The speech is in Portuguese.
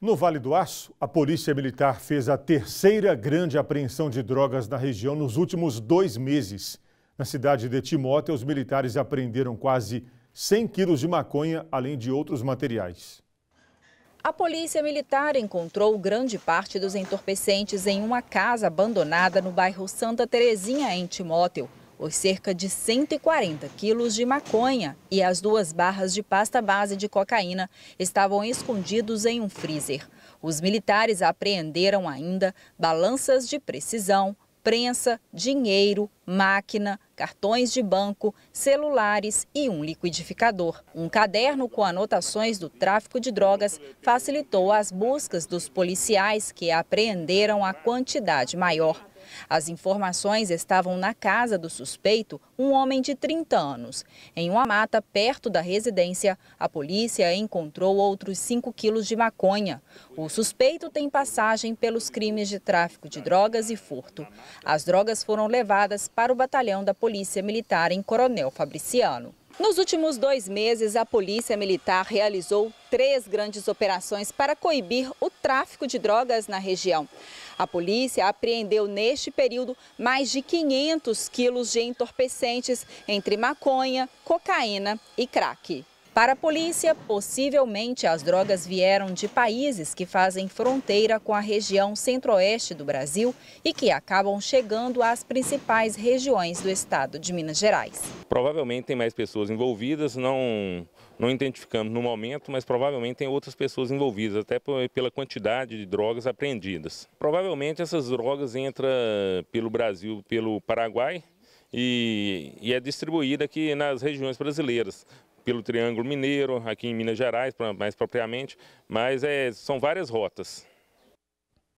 No Vale do Aço, a Polícia Militar fez a terceira grande apreensão de drogas na região nos últimos dois meses. Na cidade de Timóteo, os militares apreenderam quase 100 quilos de maconha, além de outros materiais. A Polícia Militar encontrou grande parte dos entorpecentes em uma casa abandonada no bairro Santa Terezinha, em Timóteo os cerca de 140 quilos de maconha e as duas barras de pasta base de cocaína estavam escondidos em um freezer. Os militares apreenderam ainda balanças de precisão, prensa, dinheiro, máquina, cartões de banco, celulares e um liquidificador. Um caderno com anotações do tráfico de drogas facilitou as buscas dos policiais que apreenderam a quantidade maior. As informações estavam na casa do suspeito, um homem de 30 anos. Em uma mata perto da residência, a polícia encontrou outros 5 quilos de maconha. O suspeito tem passagem pelos crimes de tráfico de drogas e furto. As drogas foram levadas para o batalhão da Polícia Militar em Coronel Fabriciano. Nos últimos dois meses, a Polícia Militar realizou três grandes operações para coibir o tráfico de drogas na região. A polícia apreendeu neste período mais de 500 quilos de entorpecentes entre maconha, cocaína e crack. Para a polícia, possivelmente as drogas vieram de países que fazem fronteira com a região centro-oeste do Brasil e que acabam chegando às principais regiões do estado de Minas Gerais. Provavelmente tem mais pessoas envolvidas, não, não identificamos no momento, mas provavelmente tem outras pessoas envolvidas, até pela quantidade de drogas apreendidas. Provavelmente essas drogas entram pelo Brasil, pelo Paraguai, e, e, é distribuída aqui nas regiões brasileiras pelo Triângulo Mineiro, aqui em Minas Gerais, mais propriamente, mas é, são várias rotas.